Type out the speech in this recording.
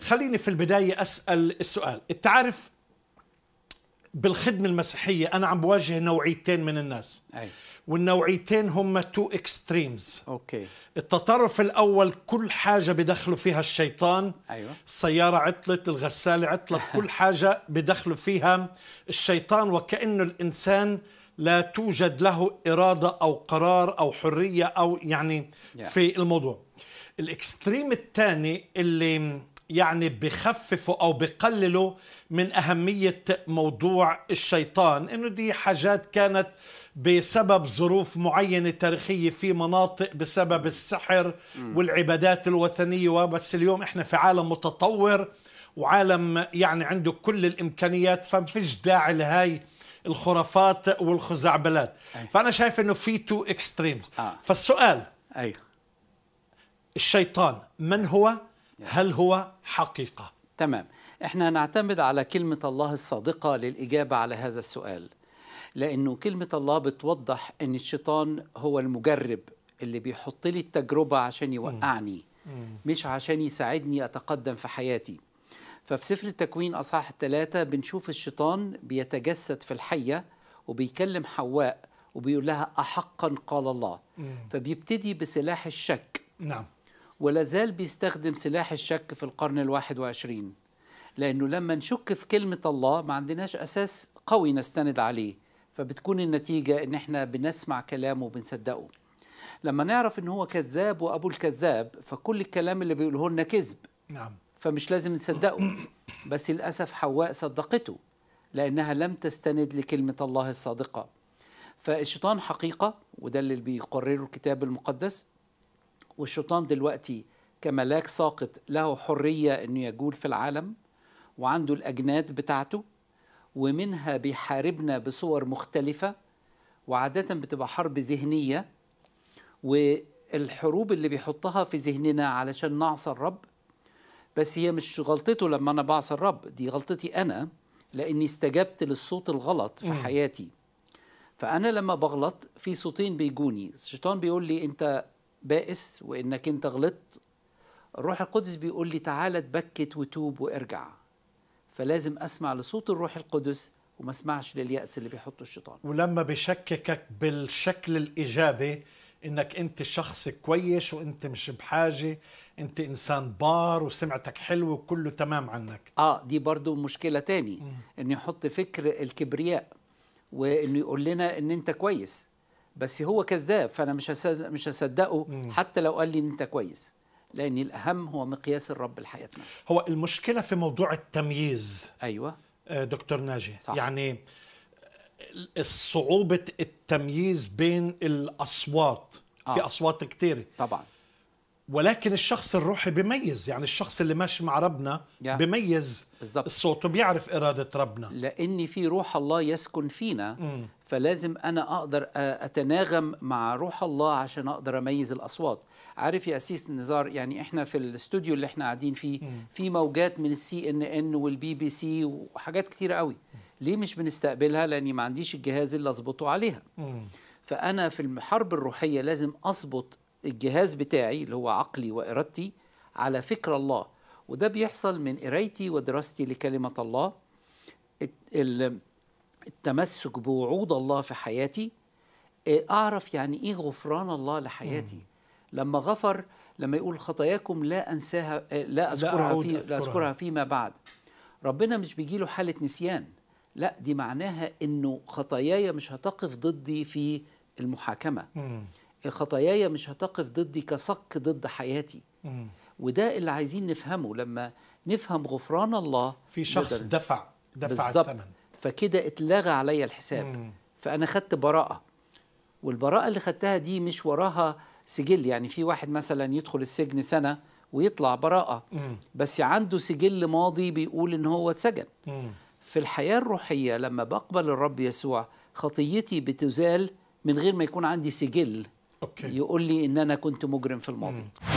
خليني في البداية أسأل السؤال أنت عارف بالخدمة المسيحية أنا عم بواجه نوعيتين من الناس أي. والنوعيتين هم تو اكستريمز اوكي التطرف الاول كل حاجه بدخلوا فيها الشيطان ايوه السياره عطلت الغساله عطلت كل حاجه بدخلوا فيها الشيطان وكانه الانسان لا توجد له اراده او قرار او حريه او يعني yeah. في الموضوع الاكستريم الثاني اللي يعني بخففوا او بقللوا من اهميه موضوع الشيطان انه دي حاجات كانت بسبب ظروف معينه تاريخيه في مناطق بسبب السحر والعبادات الوثنيه وبس اليوم احنا في عالم متطور وعالم يعني عنده كل الامكانيات فما فيش داعي لهاي الخرافات والخزعبلات أيه. فانا شايف انه في تو اكستريمز آه. فالسؤال أيه. الشيطان من هو هل هو حقيقة؟ تمام احنا نعتمد على كلمة الله الصادقة للإجابة على هذا السؤال لأنه كلمة الله بتوضح أن الشيطان هو المجرب اللي بيحط لي التجربة عشان يوقعني مش عشان يساعدني أتقدم في حياتي ففي سفر التكوين أصحاح الثلاثة بنشوف الشيطان بيتجسد في الحية وبيكلم حواء وبيقول لها أحقا قال الله فبيبتدي بسلاح الشك نعم ولا زال بيستخدم سلاح الشك في القرن الواحد وعشرين لأنه لما نشك في كلمة الله ما عندناش أساس قوي نستند عليه فبتكون النتيجة إن إحنا بنسمع كلامه وبنصدقه لما نعرف إن هو كذاب وأبو الكذاب فكل الكلام اللي بيقوله لنا كذب نعم فمش لازم نصدقه بس للأسف حواء صدقته لأنها لم تستند لكلمة الله الصادقة فالشيطان حقيقة وده اللي بيقرره الكتاب المقدس والشيطان دلوقتي كملاك ساقط له حرية أنه يجول في العالم وعنده الأجناد بتاعته ومنها بيحاربنا بصور مختلفة وعادة بتبقى حرب ذهنية والحروب اللي بيحطها في ذهننا علشان نعصى الرب بس هي مش غلطته لما أنا بعصى الرب دي غلطتي أنا لأني استجبت للصوت الغلط في حياتي فأنا لما بغلط في صوتين بيجوني الشيطان بيقول لي أنت بائس وانك انت غلطت الروح القدس بيقول لي تعالى اتبكت وتوب وارجع فلازم اسمع لصوت الروح القدس وما اسمعش لليأس اللي بيحطه الشيطان ولما بشككك بالشكل الإيجابي انك انت شخص كويس وانت مش بحاجة انت انسان بار وسمعتك حلوة وكله تمام عنك اه دي برضو مشكلة تاني انه يحط فكر الكبرياء وانه يقول لنا ان انت كويس بس هو كذاب فانا مش مش هصدقه حتى لو قال لي ان انت كويس لان الاهم هو مقياس الرب لحياتنا هو المشكله في موضوع التمييز ايوه آه، دكتور ناجي صح. يعني صعوبه التمييز بين الاصوات آه. في اصوات كثيره طبعا ولكن الشخص الروحي بميز يعني الشخص اللي ماشي مع ربنا بميز بالزبط. الصوت وبيعرف إرادة ربنا لأن في روح الله يسكن فينا م. فلازم أنا أقدر أتناغم مع روح الله عشان أقدر أميز الأصوات عارف يا أسيس نزار يعني إحنا في الاستوديو اللي إحنا قاعدين فيه م. في موجات من السي إن إن والبي بي سي وحاجات كتير قوي ليه مش بنستقبلها لأني ما عنديش الجهاز اللي أظبطه عليها م. فأنا في الحرب الروحية لازم أظبط الجهاز بتاعي اللي هو عقلي وإرادتي على فكر الله وده بيحصل من قرايتي ودراستي لكلمة الله التمسك بوعود الله في حياتي آه، أعرف يعني إيه غفران الله لحياتي لما غفر لما يقول خطاياكم لا أنساها آه، لا أذكرها, في لا, أذكرها. لا أذكرها فيما بعد ربنا مش بيجي له حالة نسيان لا دي معناها إنه خطاياي مش هتقف ضدي في المحاكمة مم. خطاياي مش هتقف ضدي كصك ضد حياتي وده اللي عايزين نفهمه لما نفهم غفران الله في شخص بدل. دفع دفع بالزبط. الثمن فكده اتلغى عليا الحساب مم. فانا خدت براءه والبراءه اللي خدتها دي مش وراها سجل يعني في واحد مثلا يدخل السجن سنه ويطلع براءه مم. بس عنده سجل ماضي بيقول ان هو اتسجن في الحياه الروحيه لما بقبل الرب يسوع خطيتي بتزال من غير ما يكون عندي سجل أوكي. يقول لي ان انا كنت مجرم في الماضي مم.